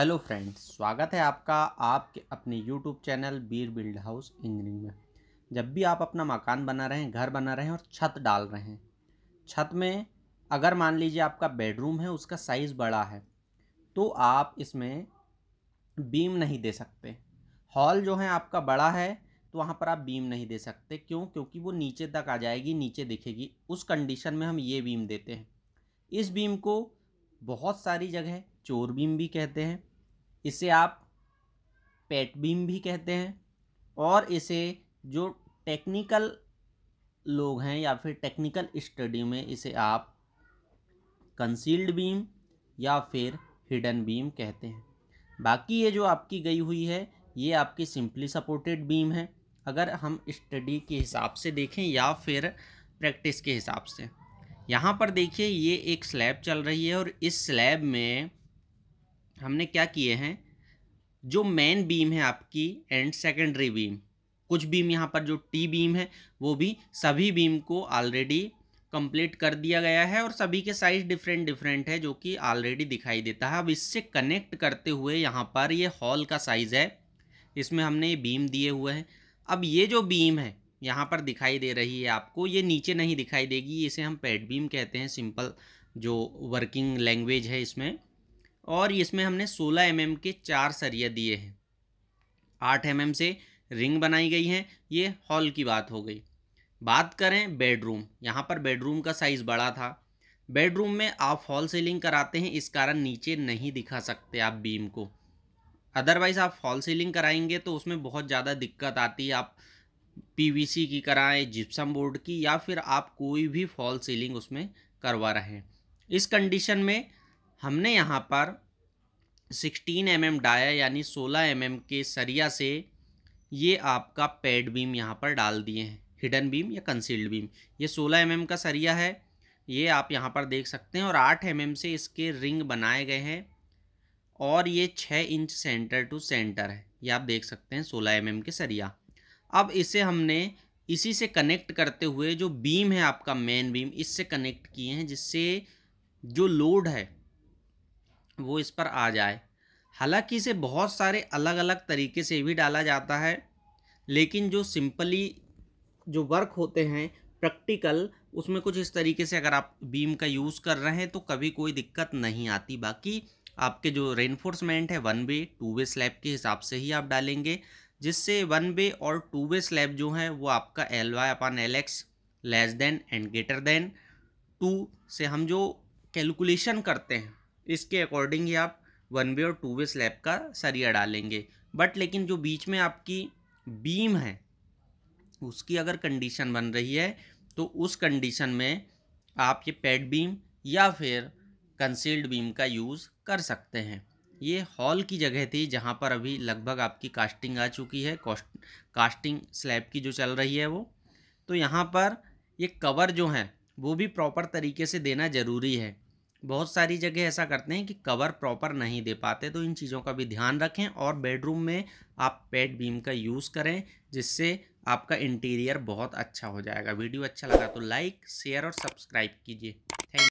hello friends स्वागत है आपका आपके अपने यूट्यूब चैनल बीर बिल्ड हाउस इंजीनियरिंग में जब भी आप अपना मकान बना रहे हैं घर बना रहे हैं और छत डाल रहे हैं छत में अगर मान लीजिए आपका बेडरूम है उसका साइज़ बड़ा है तो आप इसमें बीम नहीं दे सकते हॉल जो है आपका बड़ा है तो वहाँ पर आप बीम नहीं दे सकते क्यों क्योंकि वो नीचे तक आ जाएगी नीचे दिखेगी उस कंडीशन में हम ये बीम देते हैं इस बीम को बहुत सारी जगह चोर बीम भी कहते हैं इसे आप पेट बीम भी कहते हैं और इसे जो टेक्निकल लोग हैं या फिर टेक्निकल स्टडी में इसे आप कंसील्ड बीम या फिर हिडन बीम कहते हैं बाकी ये जो आपकी गई हुई है ये आपकी सिंपली सपोर्टेड बीम है अगर हम स्टडी के हिसाब से देखें या फिर प्रैक्टिस के हिसाब से यहाँ पर देखिए ये एक स्लैब चल रही है और इस स्लैब में हमने क्या किए हैं जो मेन बीम है आपकी एंड सेकेंडरी बीम कुछ बीम यहाँ पर जो टी बीम है वो भी सभी बीम को ऑलरेडी कंप्लीट कर दिया गया है और सभी के साइज डिफरेंट डिफरेंट है जो कि ऑलरेडी दिखाई देता है अब इससे कनेक्ट करते हुए यहाँ पर ये हॉल का साइज़ है इसमें हमने ये बीम दिए हुए हैं अब ये जो बीम है यहाँ पर दिखाई दे रही है आपको ये नीचे नहीं दिखाई देगी इसे हम पेड बीम कहते हैं सिंपल जो वर्किंग लैंग्वेज है इसमें और इसमें हमने 16 एम mm के चार सरिये दिए हैं 8 एम mm से रिंग बनाई गई है ये हॉल की बात हो गई बात करें बेडरूम यहाँ पर बेडरूम का साइज़ बड़ा था बेडरूम में आप फॉल सीलिंग कराते हैं इस कारण नीचे नहीं दिखा सकते आप बीम को अदरवाइज़ आप फॉल सीलिंग कराएंगे तो उसमें बहुत ज़्यादा दिक्कत आती है आप पीवीसी की कराएं जिप्सम बोर्ड की या फिर आप कोई भी फॉल सीलिंग उसमें करवा रहे हैं इस कंडीशन में हमने यहाँ पर 16 एम mm डाया यानी 16 एम mm के सरिया से ये आपका पैड बीम यहाँ पर डाल दिए हैं हिडन बीम या कंसील्ड बीम ये 16 एम mm का सरिया है ये आप यहाँ पर देख सकते हैं और 8 एम mm से इसके रिंग बनाए गए हैं और ये 6 इंच सेंटर टू सेंटर है ये आप देख सकते हैं 16 एम mm के सरिया अब इसे हमने इसी से कनेक्ट करते हुए जो बीम है आपका मेन बीम इससे कनेक्ट किए हैं जिससे जो लोड है वो इस पर आ जाए हालांकि इसे बहुत सारे अलग अलग तरीके से भी डाला जाता है लेकिन जो सिंपली जो वर्क होते हैं प्रैक्टिकल उसमें कुछ इस तरीके से अगर आप बीम का यूज़ कर रहे हैं तो कभी कोई दिक्कत नहीं आती बाकी आपके जो रेनफोर्समेंट है one way two way slab के हिसाब से ही आप डालेंगे जिससे वन वे और टू वे स्लैब जो हैं वो आपका L Y upon L X less than and greater than two से हम जो कैलकुलेशन करते हैं इसके अकॉर्डिंग ही आप वन वे और टू वे स्लैब का सरिया डालेंगे बट लेकिन जो बीच में आपकी बीम है उसकी अगर कंडीशन बन रही है तो उस कंडीशन में आप ये पैड बीम या फिर कंसील्ड बीम का यूज़ कर सकते हैं ये हॉल की जगह थी जहाँ पर अभी लगभग आपकी कास्टिंग आ चुकी है कास्टिंग स्लैब की जो चल रही है वो तो यहाँ पर ये कवर जो है वो भी प्रॉपर तरीके से देना ज़रूरी है बहुत सारी जगह ऐसा करते हैं कि कवर प्रॉपर नहीं दे पाते तो इन चीज़ों का भी ध्यान रखें और बेडरूम में आप पेड बीम का यूज़ करें जिससे आपका इंटीरियर बहुत अच्छा हो जाएगा वीडियो अच्छा लगा तो लाइक शेयर और सब्सक्राइब कीजिए